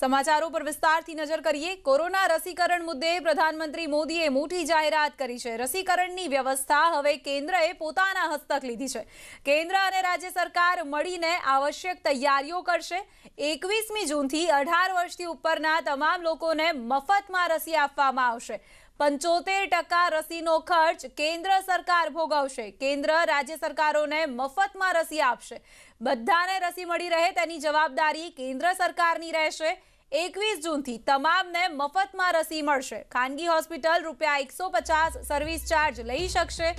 સમાચારો પર વિસ્તારથી નજર કરીએ કોરોના રસીકરણ મુદ્દે પ્રધાનમંત્રી મોદીએ મોટી જાહેરાત કરી છે રસીકરણની વ્યવસ્થા હવે કેન્દ્રએ પોતાના હસ્તક લીધી છે કેન્દ્ર અને રાજ્ય સરકાર મળીને આવશ્યક તૈયારીઓ કરશે એકવીસમી જૂનથી અઢાર વર્ષથી ઉપરના તમામ લોકોને મફતમાં રસી આપવામાં આવશે 75% રસીનો ખર્ચ કેન્દ્ર સરકાર ભોગવશે કેન્દ્ર રાજ્ય સરકારોને મફતમાં રસી આપશે બધાને રસી મળી રહે તેની જવાબદારી કેન્દ્ર સરકારની રહેશે 21 જૂન થી તમામને મફતમાં રસી મળશે ખાનગી હોસ્પિટલ ₹150 સર્વિસ ચાર્જ લઈ શકે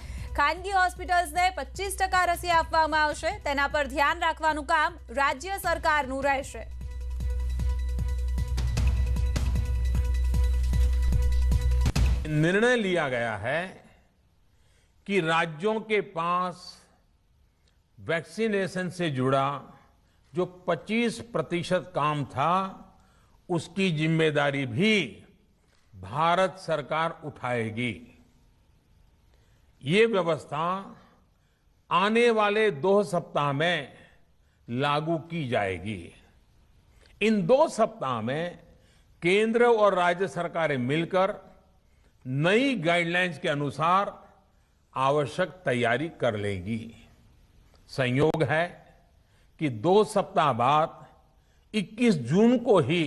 ખાનગી હોસ્પિટલ્સને 25% રસી આપવામાં આવશે તેના પર ધ્યાન રાખવાનું કામ રાજ્ય સરકારનું રહેશે निर्णय लिया गया है कि राज्यों के पास वैक्सीनेशन से जुड़ा जो 25 प्रतिशत काम था उसकी जिम्मेदारी भी भारत सरकार उठाएगी ये व्यवस्था आने वाले दो सप्ताह में लागू की जाएगी इन दो सप्ताह में केंद्र और राज्य सरकारें मिलकर नई गाइडलाइंस के अनुसार आवश्यक तैयारी कर लेगी संयोग है कि दो सप्ताह बाद 21 जून को ही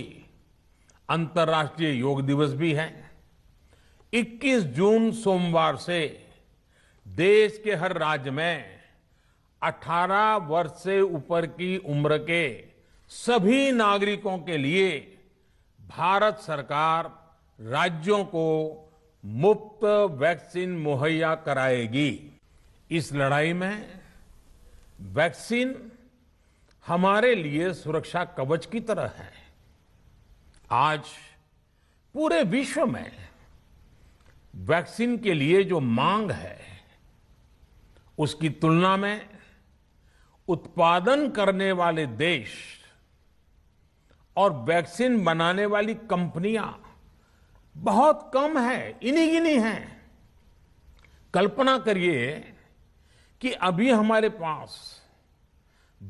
अंतर्राष्ट्रीय योग दिवस भी है 21 जून सोमवार से देश के हर राज्य में 18 वर्ष से ऊपर की उम्र के सभी नागरिकों के लिए भारत सरकार राज्यों को मुफ्त वैक्सीन मुहैया कराएगी इस लड़ाई में वैक्सीन हमारे लिए सुरक्षा कवच की तरह है आज पूरे विश्व में वैक्सीन के लिए जो मांग है उसकी तुलना में उत्पादन करने वाले देश और वैक्सीन बनाने वाली कंपनियां बहुत कम है इन्हीं गिनी है कल्पना करिए कि अभी हमारे पास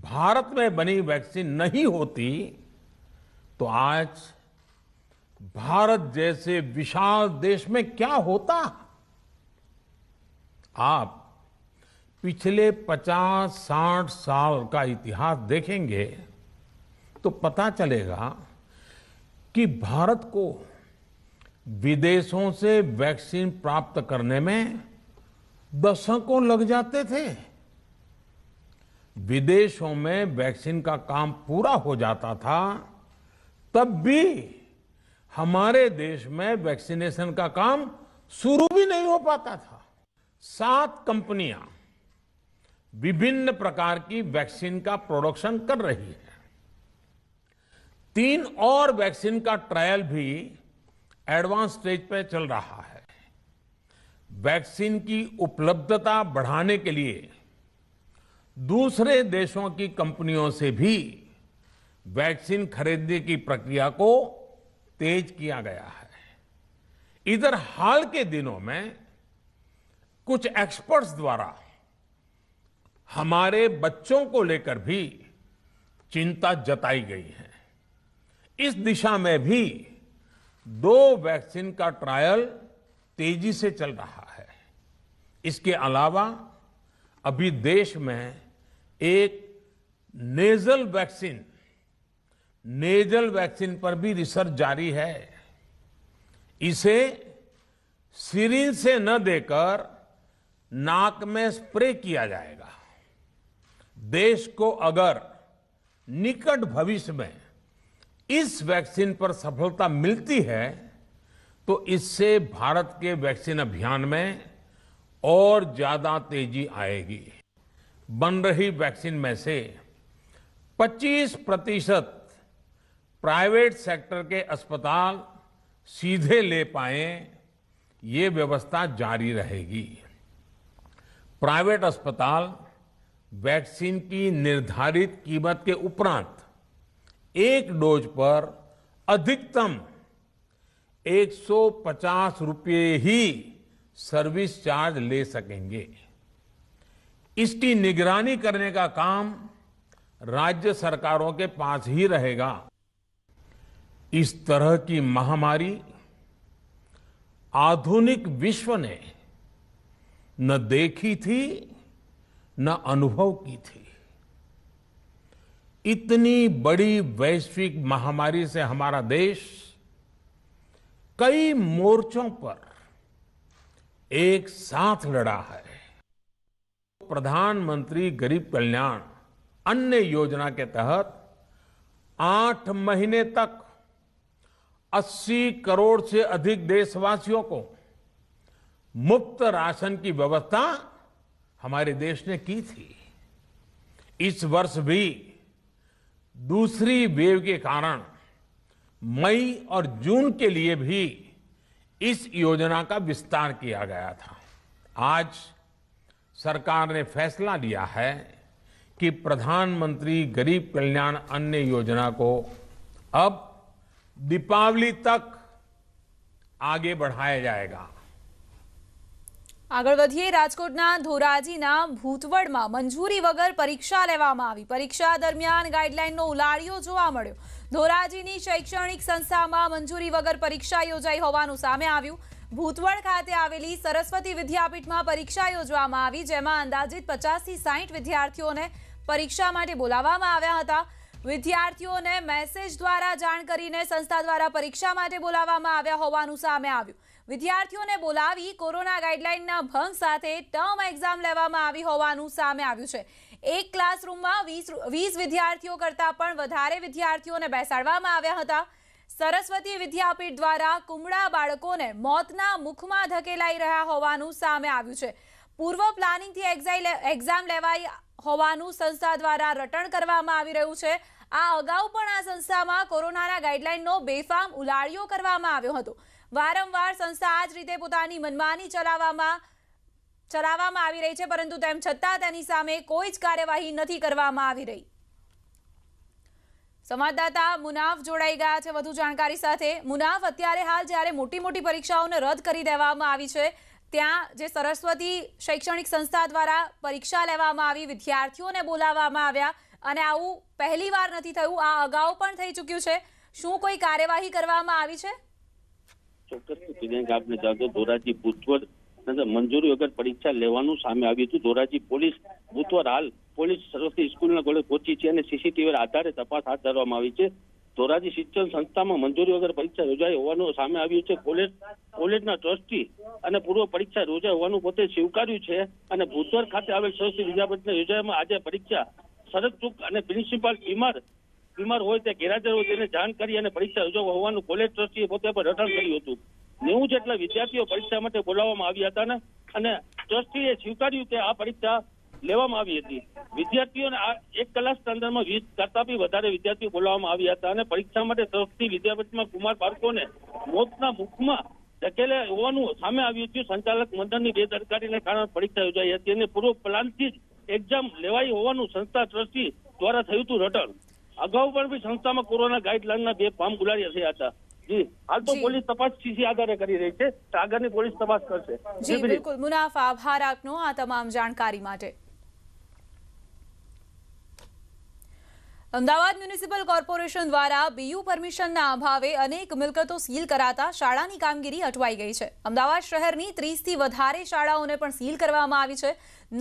भारत में बनी वैक्सीन नहीं होती तो आज भारत जैसे विशाल देश में क्या होता आप पिछले 50-60 साल का इतिहास देखेंगे तो पता चलेगा कि भारत को विदेशों से वैक्सीन प्राप्त करने में दशकों लग जाते थे विदेशों में वैक्सीन का काम पूरा हो जाता था तब भी हमारे देश में वैक्सीनेशन का काम शुरू भी नहीं हो पाता था सात कंपनियां विभिन्न प्रकार की वैक्सीन का प्रोडक्शन कर रही है तीन और वैक्सीन का ट्रायल भी एडवांस स्टेज पर चल रहा है वैक्सीन की उपलब्धता बढ़ाने के लिए दूसरे देशों की कंपनियों से भी वैक्सीन खरीदने की प्रक्रिया को तेज किया गया है इधर हाल के दिनों में कुछ एक्सपर्ट्स द्वारा हमारे बच्चों को लेकर भी चिंता जताई गई है इस दिशा में भी दो वैक्सीन का ट्रायल तेजी से चल रहा है इसके अलावा अभी देश में एक नेजल वैक्सीन नेजल वैक्सीन पर भी रिसर्च जारी है इसे सीरिन से न देकर नाक में स्प्रे किया जाएगा देश को अगर निकट भविष्य में इस वैक्सीन पर सफलता मिलती है तो इससे भारत के वैक्सीन अभियान में और ज्यादा तेजी आएगी बन रही वैक्सीन में से 25 प्रतिशत प्राइवेट सेक्टर के अस्पताल सीधे ले पाए ये व्यवस्था जारी रहेगी प्राइवेट अस्पताल वैक्सीन की निर्धारित कीमत के उपरांत एक डोज पर अधिकतम 150 रुपये ही सर्विस चार्ज ले सकेंगे इसकी निगरानी करने का काम राज्य सरकारों के पास ही रहेगा इस तरह की महामारी आधुनिक विश्व ने न देखी थी न अनुभव की थी इतनी बड़ी वैश्विक महामारी से हमारा देश कई मोर्चों पर एक साथ लड़ा है प्रधानमंत्री गरीब कल्याण अन्य योजना के तहत आठ महीने तक 80 करोड़ से अधिक देशवासियों को मुफ्त राशन की व्यवस्था हमारे देश ने की थी इस वर्ष भी दूसरी वेव के कारण मई और जून के लिए भी इस योजना का विस्तार किया गया था आज सरकार ने फैसला लिया है कि प्रधानमंत्री गरीब कल्याण अन्य योजना को अब दीपावली तक आगे बढ़ाया जाएगा આગળ વધીએ રાજકોટના ધોરાજીના ભૂતવડમાં મંજૂરી વગર પરીક્ષા લેવામાં આવી પરીક્ષા દરમિયાન ગાઈડલાઈનનો ઉલાળીયો જોવા મળ્યો ધોરાજીની શૈક્ષણિક સંસ્થામાં મંજૂરી વગર પરીક્ષા યોજાઈવાનો સામે આવ્યો ભૂતવડ ખાતે આવેલી સરસ્વતી વિદ્યાપીઠમાં પરીક્ષા યોજવામાં આવી જેમાં અંદાજિત 50 થી 60 વિદ્યાર્થીઓને પરીક્ષા માટે બોલાવવામાં આવ્યા હતા વિદ્યાર્થીઓને મેસેજ દ્વારા જાણ કરીને સંસ્થા દ્વારા પરીક્ષા માટે બોલાવવામાં આવ્યા હોવાનું સામે આવ્યું વિદ્યાર્થીઓને બોલાવી કોરોના ગાઈડલાઇનના ભંગ સાથે ટર્મ એક્ઝામ લેવામાં આવી હોવાનું સામે આવ્યું છે એક ક્લાસરૂમમાં વીસ વીસ વિદ્યાર્થીઓ કરતાં પણ વધારે વિદ્યાર્થીઓને બેસાડવામાં આવ્યા હતા સરસ્વતી વિદ્યાપીઠ દ્વારા કુમળા બાળકોને મોતના મુખમાં ધકેલાઈ રહ્યા હોવાનું સામે આવ્યું છે પૂર્વ પ્લાનિંગથી એક્ઝામ લેવાઈ હોવાનું સંસ્થા દ્વારા રટણ કરવામાં આવી રહ્યું છે આ અગાઉ પણ આ સંસ્થામાં કોરોનાના ગાઈડલાઇનનો બેફામ ઉલાળ્યો કરવામાં આવ્યો હતો વારંવાર સંસ્થા આ જ રીતે પોતાની મનમાની ચલાવવામાં ચલાવવામાં આવી રહી છે પરંતુ તેમ છતાં તેની સામે કોઈ જ કાર્યવાહી નથી કરવામાં આવી રહી સંવાદદાતા મુનાફ જોડાઈ ગયા છે વધુ જાણકારી સાથે મુનાફ અત્યારે હાલ જ્યારે મોટી મોટી પરીક્ષાઓને રદ કરી દેવામાં આવી છે ત્યાં જે સરસ્વતી શૈક્ષણિક સંસ્થા દ્વારા પરીક્ષા લેવામાં આવી વિદ્યાર્થીઓને બોલાવવામાં આવ્યા અને આવું પહેલી વાર નથી થયું આ અગાઉ પણ થઈ ચૂક્યું છે શું કોઈ કાર્યવાહી કરવામાં આવી છે ચોક્કસ દિવ્યાંગ આપને જણાવતો ધોરાજી ભૂતવડ મંજૂરી વગર પરીક્ષા લેવાનું સામે આવ્યું હતું ધોરાજી પોલીસ ભૂતવર હાલ પોલીસ સરસ્વતી સ્કૂલના કોલે પહોંચી છે અને સીસીટીવી આધારે તપાસ હાથ ધરવામાં આવી છે ધોરાજી શિક્ષણ સંસ્થામાં મંજૂરી વગર પરીક્ષા યોજાઈ હોવાનું સામે આવ્યું છે કોલેજ કોલેજના ટ્રસ્ટી અને પૂર્વ પરીક્ષા યોજાઈ હોવાનું પોતે સ્વીકાર્યું છે અને ભૂતવર ખાતે આવેલ સરસ્વતી વિદ્યાપીઠને યોજાયમાં આજે પરીક્ષા સરદ ચૂક અને પ્રિન્સિપાલ ઇમાર બીમાર હોય તે ગેરહાજર હોય તેને જાણ કરી અને પરીક્ષા યોજવા હોવાનું કોલેજ ટ્રસ્ટીએ પોતે પણ રટણ કર્યું હતું નેવું જેટલા વિદ્યાર્થીઓ પરીક્ષા માટે બોલાવવામાં આવ્યા હતા ને અને ટ્રસ્ટીએ સ્વીકાર્યું કે આ પરીક્ષા લેવામાં આવી હતી વિદ્યાર્થીઓને આ એક કલાકના અંદરમાં વીસ કરતા બી વધારે વિદ્યાર્થીઓ બોલાવવામાં આવ્યા હતા અને પરીક્ષા માટે ટ્રસ્ટી વિદ્યાપીઠમાં કુમાર બાળકોને મોતના મુખમાં ધકેલે હોવાનું સામે આવ્યું હતું સંચાલક મંડળની બેદરકારીને કારણે પરીક્ષા યોજાઈ હતી અને પૂર્વ પ્લાનથી જ એક્ઝામ લેવાઈ હોવાનું સંસ્થા ટ્રસ્ટી દ્વારા થયું હતું રટણ અગાઉ પણ બી સંસ્થામાં કોરોના ગાઈડલાઈનના બે ફોર્મ ગુલાડી હશે હતા જી હાલ તો પોલીસ તપાસ સીસી આધારે કરી રહી છે આગળની પોલીસ તપાસ કરશે જી બિલકુલ મુનાફ આભાર આપનો આ તમામ જાણકારી માટે અમદાવાદ મ્યુનિસિપલ કોર્પોરેશન દ્વારા બીયુ પરમિશનના અભાવે અનેક મિલકતો સીલ કરાતા શાળાની કામગીરી અટવાઈ ગઈ છે અમદાવાદ શહેરની ત્રીસથી વધારે શાળાઓને પણ સીલ કરવામાં આવી છે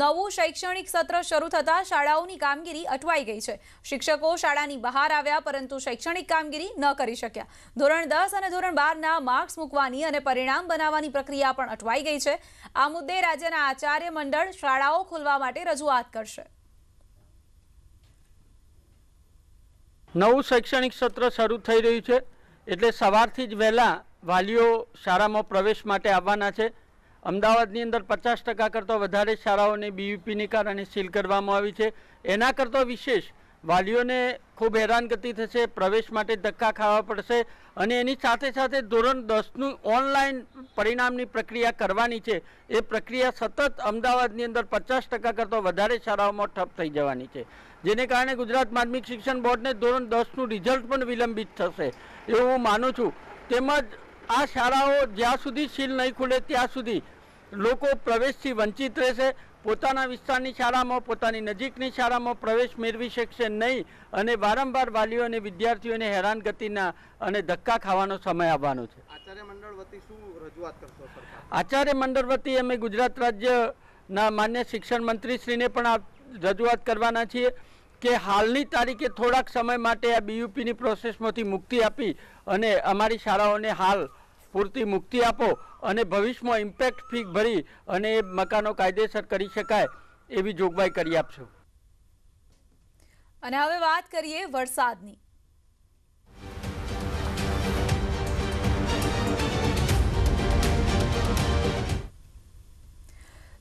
નવું શૈક્ષણિક સત્ર શરૂ થતાં શાળાઓની કામગીરી અટવાઈ ગઈ છે શિક્ષકો શાળાની બહાર આવ્યા પરંતુ શૈક્ષણિક કામગીરી ન કરી શક્યા ધોરણ દસ અને ધોરણ બારના માર્ક્સ મૂકવાની અને પરિણામ બનાવવાની પ્રક્રિયા પણ અટવાઈ ગઈ છે આ મુદ્દે રાજ્યના આચાર્ય મંડળ શાળાઓ ખોલવા માટે રજૂઆત કરશે નવું શૈક્ષણિક સત્ર શરૂ થઈ રહ્યું છે એટલે સવારથી જ વહેલા વાલીઓ શાળામાં પ્રવેશ માટે આવવાના છે અમદાવાદની અંદર પચાસ ટકા કરતાં વધારે શાળાઓને બીયુપીની કારણે સીલ કરવામાં આવી છે એના કરતાં વિશેષ વાલીઓને ખૂબ હેરાનગતિ થશે પ્રવેશ માટે ધક્કા ખાવા પડશે અને એની સાથે સાથે ધોરણ દસનું ઓનલાઈન પરિણામની પ્રક્રિયા કરવાની છે એ પ્રક્રિયા સતત અમદાવાદની અંદર પચાસ ટકા કરતાં વધારે શાળાઓમાં ઠપ થઈ જવાની છે જેને કારણે ગુજરાત માધ્યમિક શિક્ષણ બોર્ડને ધોરણ દસનું રિઝલ્ટ પણ વિલંબિત થશે એવું હું માનું છું તેમજ આ શાળાઓ જ્યાં સુધી સીલ નહીં ખુલે ત્યાં સુધી લોકો પ્રવેશથી વંચિત રહેશે પોતાના વિસ્તારની શાળામાં પોતાની નજીકની શાળામાં પ્રવેશ મેળવી શકશે નહીં અને વારંવાર વાલીઓ અને વિદ્યાર્થીઓને હેરાનગતિના અને ધક્કા ખાવાનો સમય આવવાનો છે આચાર્ય મંડળ વતી શું રજૂઆત કરશો આચાર્ય મંડળ અમે ગુજરાત રાજ્યના માન્ય શિક્ષણ મંત્રીશ્રીને પણ રજૂઆત કરવાના છીએ કે હાલની તારીખે થોડાક સમય માટે આ બીયુપીની પ્રોસેસમાંથી મુક્તિ આપી અને અમારી શાળાઓને હાલ પૂરતી મુક્તિ આપો અને ભવિષ્યમાં ઇમ્પેક્ટ ફી ભરી અને એ મકાનો કાયદેસર કરી શકાય એવી જોગવાઈ કરી આપશું અને હવે વાત કરીએ વરસાદની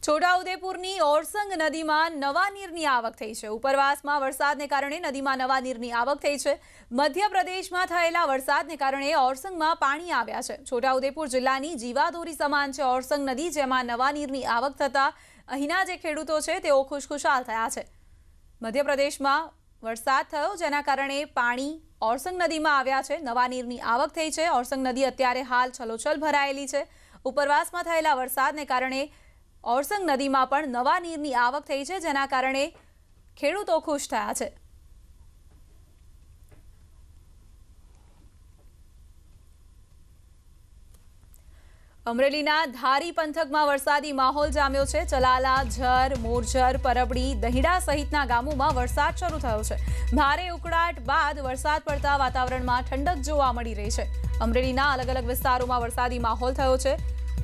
છોટાઉદેપુરની ઓરસંગ નદીમાં નવા નીરની આવક થઈ છે ઉપરવાસમાં વરસાદને કારણે નદીમાં નવા નીરની આવક થઈ છે મધ્યપ્રદેશમાં થયેલા વરસાદને કારણે ઓરસંગમાં પાણી આવ્યા છે છોટાઉદેપુર જિલ્લાની જીવાદોરી સમાન છે ઓરસંગ નદી જેમાં નવા નીરની આવક થતાં અહીંના જે ખેડૂતો છે તેઓ ખુશખુશાલ થયા છે મધ્યપ્રદેશમાં વરસાદ થયો જેના કારણે પાણી ઓરસંગ નદીમાં આવ્યા છે નવા નીરની આવક થઈ છે ઓરસંગ નદી અત્યારે હાલ છલોછલ ભરાયેલી છે ઉપરવાસમાં થયેલા વરસાદને કારણે ઓરસંગ નદીમાં પણ નવા નીરની આવક થઈ છે જેના કારણે ખેડૂતો ખુશ થયા છે અમરેલીના ધારી પંથકમાં વરસાદી માહોલ જામ્યો છે ચલાલા ઝર મોરઝર પરબડી દહીડા સહિતના ગામોમાં વરસાદ શરૂ થયો છે ભારે ઉકળાટ બાદ વરસાદ પડતા વાતાવરણમાં ઠંડક જોવા મળી રહી છે અમરેલીના અલગ અલગ વિસ્તારોમાં વરસાદી માહોલ થયો છે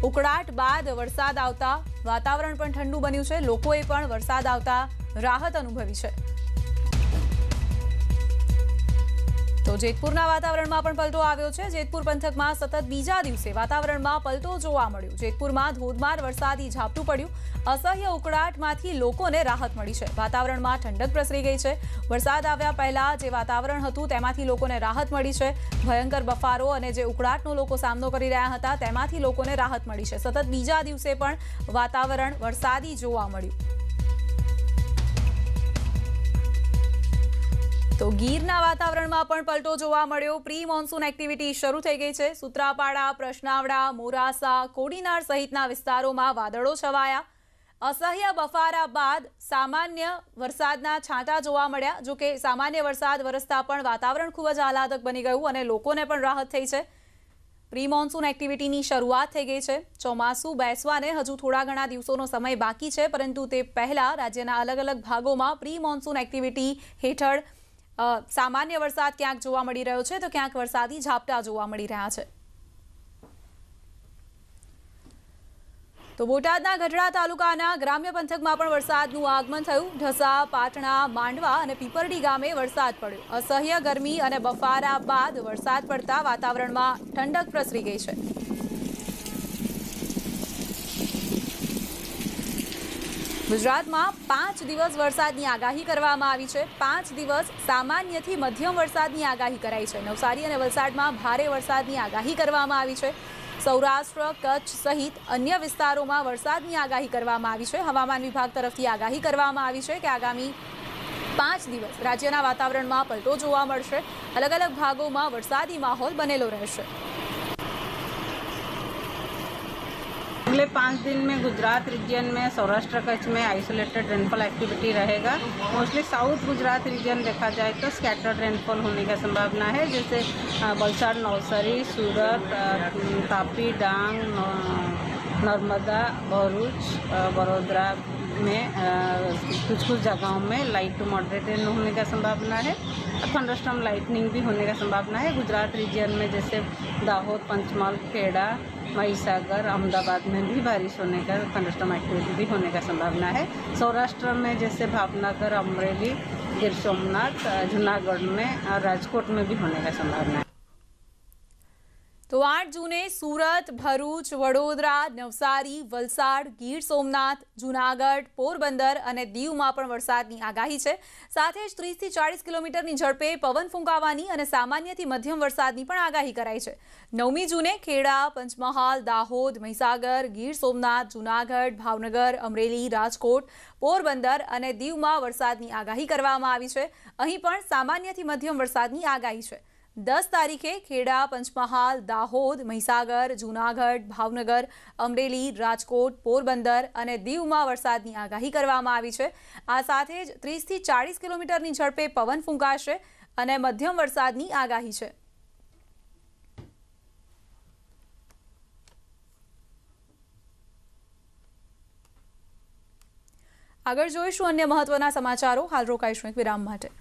ઉકળાટ બાદ વરસાદ આવતા વાતાવરણ પણ ઠંડુ બન્યું છે લોકોએ પણ વરસાદ આવતા રાહત અનુભવી છે જોધપુરના વાતાવરણમાં પણ પલટો આવ્યો છે જેતપુર પંથકમાં સતત બીજા દિવસે વાતાવરણમાં પલટો જોવા મળ્યો છે જેતપુરમાં ધોધમાર વરસાદી ઝાપટુ પડ્યું અસહ્ય ઉકડાટમાંથી લોકોને રાહત મળી છે વાતાવરણમાં ઠંડક પ્રસરી ગઈ છે વરસાદ આવ્યા પહેલા જે વાતાવરણ હતું તેનાથી લોકોને રાહત મળી છે ભયંકર બફારો અને જે ઉકડાટનો લોકો સામનો કરી રહ્યા હતા તેનાથી લોકોને રાહત મળી છે સતત બીજા દિવસે પણ વાતાવરણ વરસાદી જોવા મળ્યું તો ગીરના વાતાવરણમાં પણ પલટો જોવા મળ્યો પ્રી મોન્સૂન એક્ટિવિટી શરૂ થઈ ગઈ છે સુત્રાપાડા પ્રશ્નાવડા મોરાસા કોડીનાર સહિતના વિસ્તારોમાં વાદળો છવાયા અસહ્ય બફારા બાદ સામાન્ય વરસાદના છાંટા જોવા મળ્યા જોકે સામાન્ય વરસાદ વરસતા પણ વાતાવરણ ખૂબ જ આહલાદક બની ગયું અને લોકોને પણ રાહત થઈ છે પ્રી મોન્સૂન એક્ટિવિટીની શરૂઆત થઈ ગઈ છે ચોમાસું બેસવાને હજુ થોડા ઘણા દિવસોનો સમય બાકી છે પરંતુ તે પહેલાં રાજ્યના અલગ અલગ ભાગોમાં પ્રી મોન્સૂન એક્ટિવિટી હેઠળ સામાન્ય વરસાદ ક્યાંક જોવા મળી રહ્યો છે તો ક્યાંક વરસાદી ઝાપટા જોવા મળી રહ્યા છે તો બોટાદના ગઢડા તાલુકાના ગ્રામ્ય પંથકમાં પણ વરસાદનું આગમન થયું ઢસા પાટણા માંડવા અને પીપરડી ગામે વરસાદ પડ્યો અસહ્ય ગરમી અને બફારા બાદ વરસાદ પડતા વાતાવરણમાં ઠંડક પ્રસરી ગઈ છે ગુજરાતમાં 5 દિવસ વરસાદની આગાહી કરવામાં આવી છે 5 દિવસ સામાન્ય થી મધ્યમ વરસાદની આગાહી કરાઈ છે નૌસારી અને વલસાડમાં ભારે વરસાદની આગાહી કરવામાં આવી છે સૌરાષ્ટ્ર કચ્છ સહિત અન્ય વિસ્તારોમાં વરસાદની આગાહી કરવામાં આવી છે હવામાન વિભાગ તરફથી આગાહી કરવામાં આવી છે કે આગામી 5 દિવસ રાજ્યના વાતાવરણમાં પલટો જોવા મળશે અલગ અલગ ભાગોમાં વરસાદી માહોલ બનેલો રહેશે अगले पाँच दिन में गुजरात रीजन में सौराष्ट्र कच्छ में आइसोलेटेड रेनफॉल एक्टिविटी रहेगा मोस्टली साउथ गुजरात रीजन देखा जाए तो स्कैटर्ड रेनफॉल होने का संभावना है जैसे वलसाड नवसारी सूरत तापी डांग नर्मदा भरूच बड़ोदरा में कुछ कुछ जगहों में लाइट टू मॉडरेट रेन होने का संभावना है थंडरस्टॉम लाइटनिंग भी होने का संभावना है गुजरात रीजन में जैसे दाहोद पंचमहल खेड़ा महिसागर सागर अहमदाबाद में भी बारिश होने का थंडस्टॉम एक्टिविटी भी होने का संभावना है सौराष्ट्र में जैसे भावनगर अमरेली गिर सोमनाथ जूनागढ़ में और राजकोट में भी होने का संभावना है તો આઠ જૂને સુરત ભરૂચ વડોદરા નવસારી વલસાડ ગીર સોમનાથ જૂનાગઢ પોરબંદર અને દીવમાં પણ વરસાદની આગાહી છે સાથે જ ત્રીસથી ચાળીસ કિલોમીટરની ઝડપે પવન ફૂંકાવાની અને સામાન્યથી મધ્યમ વરસાદની પણ આગાહી કરાઈ છે નવમી જૂને ખેડા પંચમહાલ દાહોદ મહીસાગર ગીર સોમનાથ જૂનાગઢ ભાવનગર અમરેલી રાજકોટ પોરબંદર અને દીવમાં વરસાદની આગાહી કરવામાં આવી છે અહીં પણ સામાન્યથી મધ્યમ વરસાદની આગાહી છે દસ તારીખે ખેડા પંચમહાલ દાહોદ મહીસાગર જૂનાગઢ ભાવનગર અમરેલી રાજકોટ પોરબંદર અને દીવમાં વરસાદની આગાહી કરવામાં આવી છે આ સાથે જ ત્રીસથી ચાળીસ કિલોમીટરની ઝડપે પવન ફૂંકાશે અને મધ્યમ વરસાદની આગાહી છે આગળ જોઈશું અન્ય મહત્વના સમાચારો હાલ રોકાઈશું એક વિરામ માટે